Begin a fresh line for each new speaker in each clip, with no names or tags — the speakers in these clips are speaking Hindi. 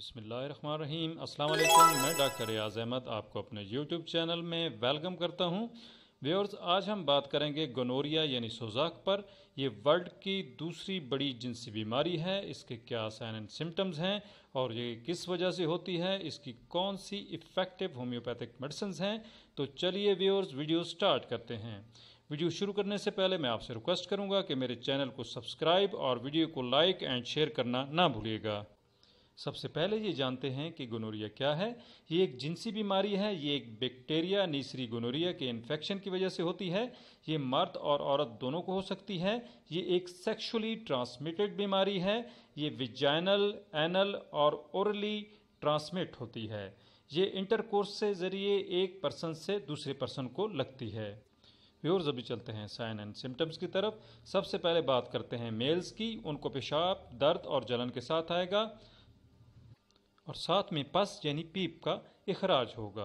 बसमीम् मैं डॉक्टर रियाज अहमद आपको अपने यूट्यूब चैनल में वेलकम करता हूं व्यवर्स आज हम बात करेंगे गनोरिया यानी सोजाक पर यह वर्ल्ड की दूसरी बड़ी जिनसी बीमारी है इसके क्या साइन एंड सिम्टम्स हैं और ये किस वजह से होती है इसकी कौन सी इफ़ेक्टिव होम्योपैथिक मेडिसन हैं तो चलिए व्यवर्स वीडियो स्टार्ट करते हैं वीडियो शुरू करने से पहले मैं आपसे रिक्वेस्ट करूंगा कि मेरे चैनल को सब्सक्राइब और वीडियो को लाइक एंड शेयर करना ना भूलिएगा सबसे पहले ये जानते हैं कि गोनोरिया क्या है ये एक जिनसी बीमारी है ये एक बैक्टीरिया नीसरी गोनोरिया के इन्फेक्शन की वजह से होती है ये मर्द और औरत दोनों को हो सकती है ये एक सेक्सुअली ट्रांसमिटेड बीमारी है ये विजाइनल एनल और ओरली ट्रांसमिट होती है ये इंटरकोर्स से ज़रिए एक पर्सन से दूसरे पर्सन को लगती है व्यूर्स अभी चलते हैं साइन एंड सिम्टम्स की तरफ सबसे पहले बात करते हैं मेल्स की उनको पेशाब दर्द और जलन के साथ आएगा और साथ में पस यानी पीप का अखराज होगा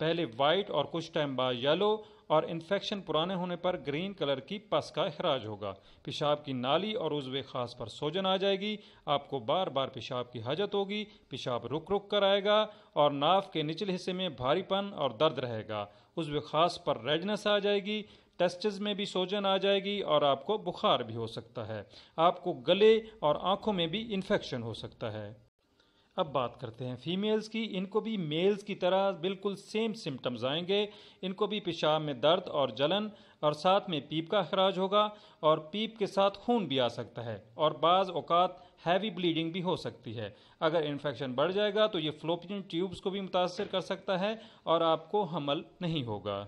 पहले वाइट और कुछ टाइम बाद येलो और इन्फेक्शन पुराने होने पर ग्रीन कलर की पस का अखराज होगा पेशाब की नाली और उज्व खास पर सोजन आ जाएगी आपको बार बार पेशाब की हाजत होगी पेशाब रुक रुक कर आएगा और नाफ के निचले हिस्से में भारीपन और दर्द रहेगा उज्व खास पर रेडनेस आ जाएगी टेस्टिस में भी सोजन आ जाएगी और आपको बुखार भी हो सकता है आपको गले और आँखों में भी इन्फेक्शन हो सकता है अब बात करते हैं फीमेल्स की इनको भी मेल्स की तरह बिल्कुल सेम सिम्टम्स आएंगे इनको भी पेशाब में दर्द और जलन और साथ में पीप का अखराज होगा और पीप के साथ खून भी आ सकता है और बाज़ अवकात हैवी ब्लीडिंग भी हो सकती है अगर इन्फेक्शन बढ़ जाएगा तो ये फ्लोपिन ट्यूब्स को भी मुतासर कर सकता है और आपको हमल नहीं होगा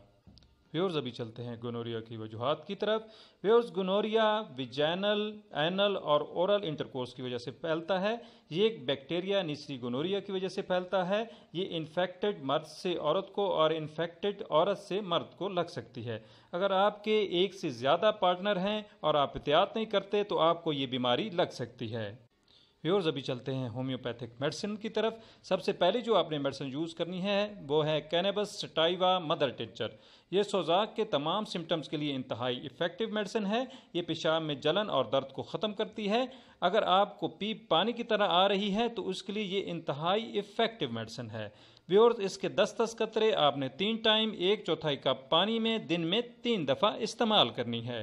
व्यवर्स अभी चलते हैं गोनोरिया की वजूहत की तरफ व्यवर्स गोनोरिया विजैनल एनल और ओरल इंटरकोर्स की वजह से फैलता है ये एक बैक्टीरिया निसरी गोनोरिया की वजह से फैलता है ये इन्फेक्टेड मर्द से औरत को और इन्फेक्टेड औरत से मर्द को लग सकती है अगर आपके एक से ज़्यादा पार्टनर हैं और आप एहतियात नहीं करते तो आपको ये बीमारी लग सकती है व्यूअर्स अभी चलते हैं होम्योपैथिक मेडिसिन की तरफ सबसे पहले जो आपने मेडिसिन यूज़ करनी है वो है कैनेबस सटाइवा मदर टिक्चर ये सोजाक के तमाम सिम्टम्स के लिए इंतहाई इफ़ेक्टिव मेडिसिन है ये पेशाब में जलन और दर्द को ख़त्म करती है अगर आपको पीप पानी की तरह आ रही है तो उसके लिए ये इंतहाई इफ़ेक्टिव मेडिसिन है व्योर्स इसके दस दस कतरे आपने तीन टाइम एक चौथाई कप पानी में दिन में तीन दफ़ा इस्तेमाल करनी है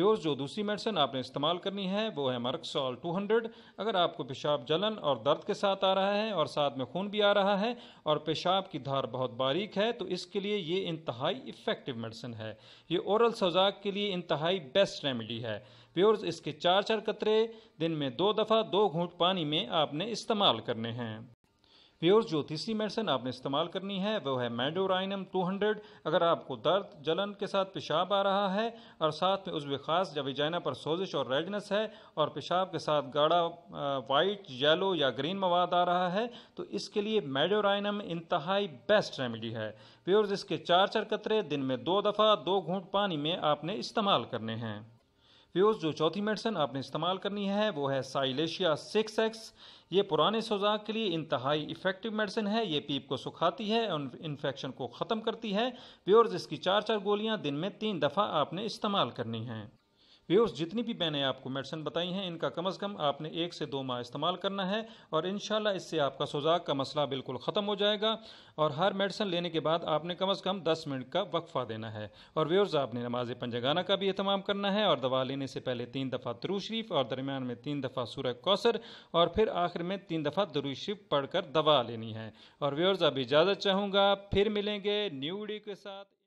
प्योर जो दूसरी मेडिसिन आपने इस्तेमाल करनी है वो है मरक्सॉल 200 अगर आपको पेशाब जलन और दर्द के साथ आ रहा है और साथ में खून भी आ रहा है और पेशाब की धार बहुत बारीक है तो इसके लिए ये इंतहाई इफ़ेक्टिव मेडिसिन है ये औरल सजाक के लिए इंतहाई बेस्ट रेमेडी है प्योर्स इसके चार चार कतरे दिन में दो दफ़ा दो घूट पानी में आपने इस्तेमाल करने हैं प्योर जो तीसरी मेडिसिन आपने इस्तेमाल करनी है वो है मेडोराइनम 200 अगर आपको दर्द जलन के साथ पेशाब आ रहा है और साथ में उसमें ख़ास या विजाइना पर सोजिश और रेडनेस है और पेशाब के साथ गाढ़ा वाइट येलो या ग्रीन मवाद आ रहा है तो इसके लिए मेडोराइनम इंतहाई बेस्ट रेमेडी है प्योर्स इसके चार चार कतरे दिन में दो दफ़ा दो घूट पानी में आपने इस्तेमाल करने हैं प्योर्स जो चौथी मेडिसन आपने इस्तेमाल करनी है वो है साइलेशिया सिक्स एक्स ये पुराने सोजाक के लिए इंतहाई इफेक्टिव मेडिसिन है ये पीप को सुखाती है और इन्फेक्शन को ख़त्म करती है प्योर्स इसकी चार चार गोलियाँ दिन में तीन दफ़ा आपने इस्तेमाल करनी हैं व्यवर्स जितनी भी मैंने आपको मेडिसिन बताई हैं इनका कम अज़ कम आपने एक से दो माह इस्तेमाल करना है और इन इससे आपका सुजाक का मसला बिल्कुल ख़त्म हो जाएगा और हर मेडिसिन लेने के बाद आपने कम अज़ कम दस मिनट का वक्फ़ा देना है और व्यवर्स आपने नमाज पंजगाना का भी अहतमाम करना है और दवा लेने से पहले तीन दफ़ा दरू शरीफ और दरमियान में तीन दफ़ा सूरह कौसर और फिर आखिर में तीन दफ़ा दरू शरीफ पढ़कर दवा लेनी है और व्यूर्स अब इजाज़त चाहूँगा फिर मिलेंगे न्यूडी के साथ